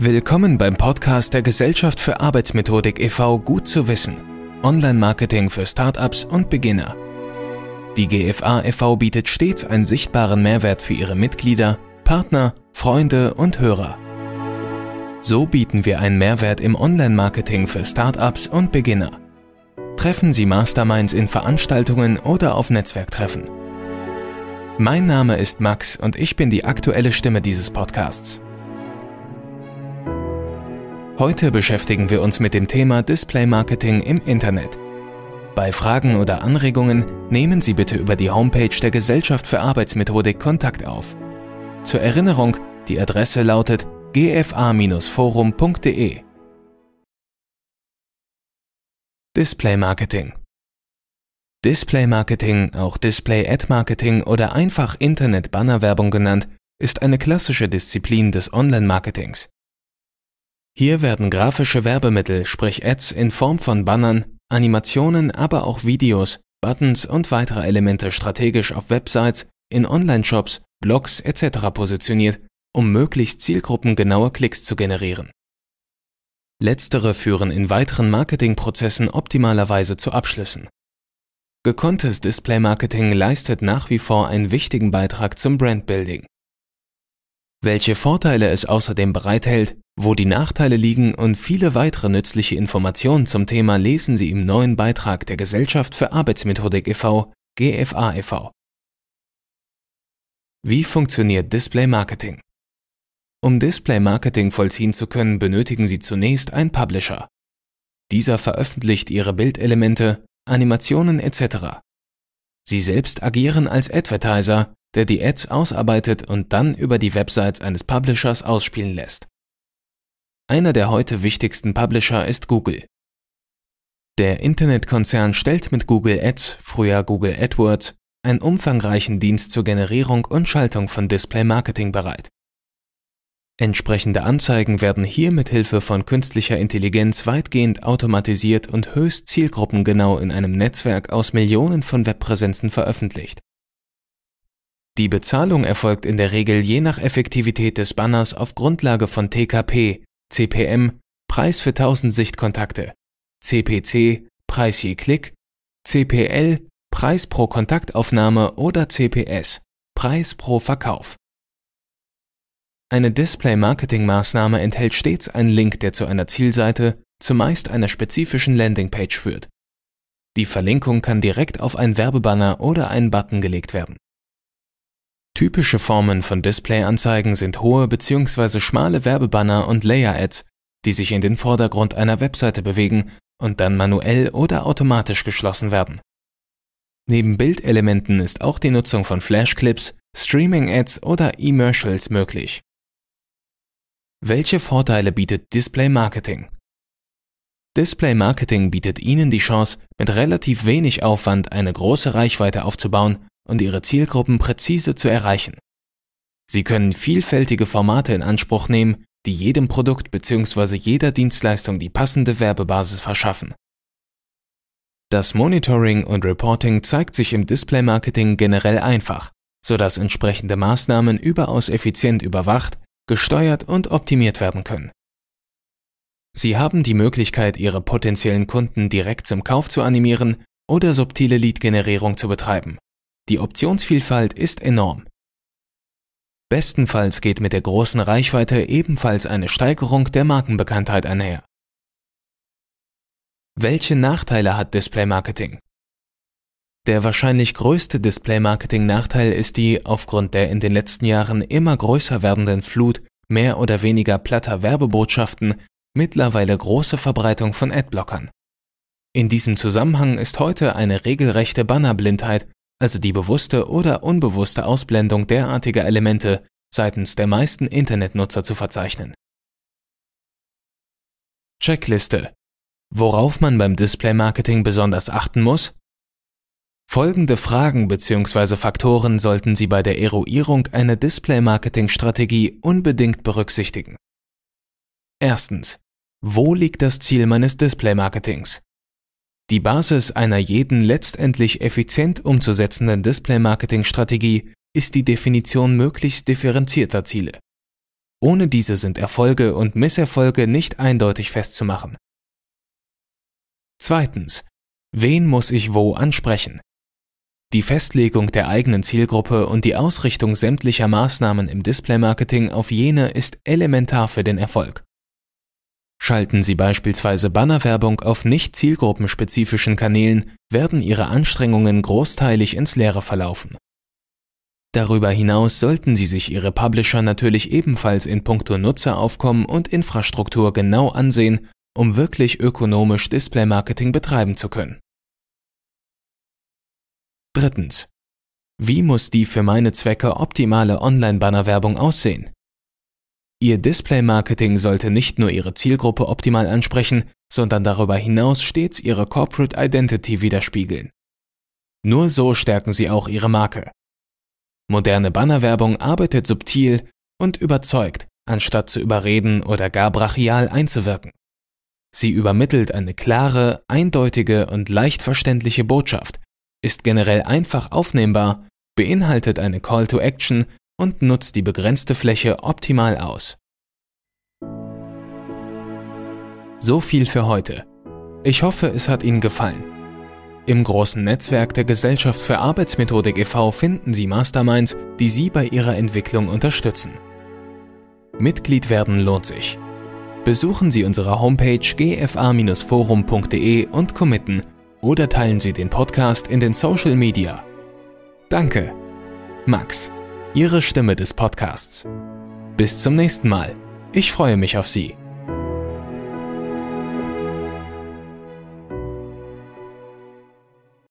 Willkommen beim Podcast der Gesellschaft für Arbeitsmethodik e.V. Gut zu wissen. Online-Marketing für Startups und Beginner. Die GFA e.V. bietet stets einen sichtbaren Mehrwert für ihre Mitglieder, Partner, Freunde und Hörer. So bieten wir einen Mehrwert im Online-Marketing für Startups und Beginner. Treffen Sie Masterminds in Veranstaltungen oder auf Netzwerktreffen. Mein Name ist Max und ich bin die aktuelle Stimme dieses Podcasts. Heute beschäftigen wir uns mit dem Thema Display Marketing im Internet. Bei Fragen oder Anregungen nehmen Sie bitte über die Homepage der Gesellschaft für Arbeitsmethodik Kontakt auf. Zur Erinnerung, die Adresse lautet gfa-forum.de. Display Marketing Display Marketing, auch Display Ad Marketing oder einfach Internet Bannerwerbung genannt, ist eine klassische Disziplin des Online-Marketings. Hier werden grafische Werbemittel, sprich Ads in Form von Bannern, Animationen, aber auch Videos, Buttons und weitere Elemente strategisch auf Websites, in Online-Shops, Blogs etc. positioniert, um möglichst zielgruppengenaue Klicks zu generieren. Letztere führen in weiteren Marketingprozessen optimalerweise zu Abschlüssen. Gekonntes Display-Marketing leistet nach wie vor einen wichtigen Beitrag zum Brandbuilding welche Vorteile es außerdem bereithält, wo die Nachteile liegen und viele weitere nützliche Informationen zum Thema lesen Sie im neuen Beitrag der Gesellschaft für Arbeitsmethodik e.V. GFA e.V. Wie funktioniert Display Marketing? Um Display Marketing vollziehen zu können, benötigen Sie zunächst einen Publisher. Dieser veröffentlicht Ihre Bildelemente, Animationen etc. Sie selbst agieren als Advertiser der die Ads ausarbeitet und dann über die Websites eines Publishers ausspielen lässt. Einer der heute wichtigsten Publisher ist Google. Der Internetkonzern stellt mit Google Ads, früher Google AdWords, einen umfangreichen Dienst zur Generierung und Schaltung von Display-Marketing bereit. Entsprechende Anzeigen werden hier mit Hilfe von künstlicher Intelligenz weitgehend automatisiert und höchst zielgruppengenau in einem Netzwerk aus Millionen von Webpräsenzen veröffentlicht. Die Bezahlung erfolgt in der Regel je nach Effektivität des Banners auf Grundlage von TKP, CPM, Preis für 1000 Sichtkontakte, CPC, Preis je Klick, CPL, Preis pro Kontaktaufnahme oder CPS, Preis pro Verkauf. Eine Display-Marketing-Maßnahme enthält stets einen Link, der zu einer Zielseite, zumeist einer spezifischen Landingpage führt. Die Verlinkung kann direkt auf einen Werbebanner oder einen Button gelegt werden. Typische Formen von Display-Anzeigen sind hohe bzw. schmale Werbebanner und Layer-Ads, die sich in den Vordergrund einer Webseite bewegen und dann manuell oder automatisch geschlossen werden. Neben Bildelementen ist auch die Nutzung von Flashclips, Streaming-Ads oder E-Mercials möglich. Welche Vorteile bietet Display Marketing? Display Marketing bietet Ihnen die Chance, mit relativ wenig Aufwand eine große Reichweite aufzubauen und ihre Zielgruppen präzise zu erreichen. Sie können vielfältige Formate in Anspruch nehmen, die jedem Produkt bzw. jeder Dienstleistung die passende Werbebasis verschaffen. Das Monitoring und Reporting zeigt sich im Display Marketing generell einfach, sodass entsprechende Maßnahmen überaus effizient überwacht, gesteuert und optimiert werden können. Sie haben die Möglichkeit, Ihre potenziellen Kunden direkt zum Kauf zu animieren oder subtile Lead-Generierung zu betreiben. Die Optionsvielfalt ist enorm. Bestenfalls geht mit der großen Reichweite ebenfalls eine Steigerung der Markenbekanntheit einher. Welche Nachteile hat Display Marketing? Der wahrscheinlich größte Display-Marketing-Nachteil ist die, aufgrund der in den letzten Jahren immer größer werdenden Flut mehr oder weniger platter Werbebotschaften, mittlerweile große Verbreitung von Adblockern. In diesem Zusammenhang ist heute eine regelrechte Bannerblindheit also die bewusste oder unbewusste Ausblendung derartiger Elemente seitens der meisten Internetnutzer zu verzeichnen. Checkliste. Worauf man beim Display-Marketing besonders achten muss? Folgende Fragen bzw. Faktoren sollten Sie bei der Eruierung einer Display-Marketing-Strategie unbedingt berücksichtigen. Erstens. Wo liegt das Ziel meines Display-Marketings? Die Basis einer jeden letztendlich effizient umzusetzenden Display-Marketing-Strategie ist die Definition möglichst differenzierter Ziele. Ohne diese sind Erfolge und Misserfolge nicht eindeutig festzumachen. Zweitens. Wen muss ich wo ansprechen? Die Festlegung der eigenen Zielgruppe und die Ausrichtung sämtlicher Maßnahmen im Display-Marketing auf jene ist elementar für den Erfolg. Schalten Sie beispielsweise Bannerwerbung auf nicht zielgruppenspezifischen Kanälen, werden Ihre Anstrengungen großteilig ins Leere verlaufen. Darüber hinaus sollten Sie sich Ihre Publisher natürlich ebenfalls in puncto Nutzeraufkommen und Infrastruktur genau ansehen, um wirklich ökonomisch Display-Marketing betreiben zu können. Drittens. Wie muss die für meine Zwecke optimale Online-Bannerwerbung aussehen? Ihr Display-Marketing sollte nicht nur Ihre Zielgruppe optimal ansprechen, sondern darüber hinaus stets Ihre Corporate Identity widerspiegeln. Nur so stärken Sie auch Ihre Marke. Moderne Bannerwerbung arbeitet subtil und überzeugt, anstatt zu überreden oder gar brachial einzuwirken. Sie übermittelt eine klare, eindeutige und leicht verständliche Botschaft, ist generell einfach aufnehmbar, beinhaltet eine Call to Action und nutzt die begrenzte Fläche optimal aus. So viel für heute. Ich hoffe, es hat Ihnen gefallen. Im großen Netzwerk der Gesellschaft für Arbeitsmethodik e.V. finden Sie Masterminds, die Sie bei Ihrer Entwicklung unterstützen. Mitglied werden lohnt sich. Besuchen Sie unsere Homepage gfa-forum.de und committen oder teilen Sie den Podcast in den Social Media. Danke, Max. Ihre Stimme des Podcasts. Bis zum nächsten Mal. Ich freue mich auf Sie.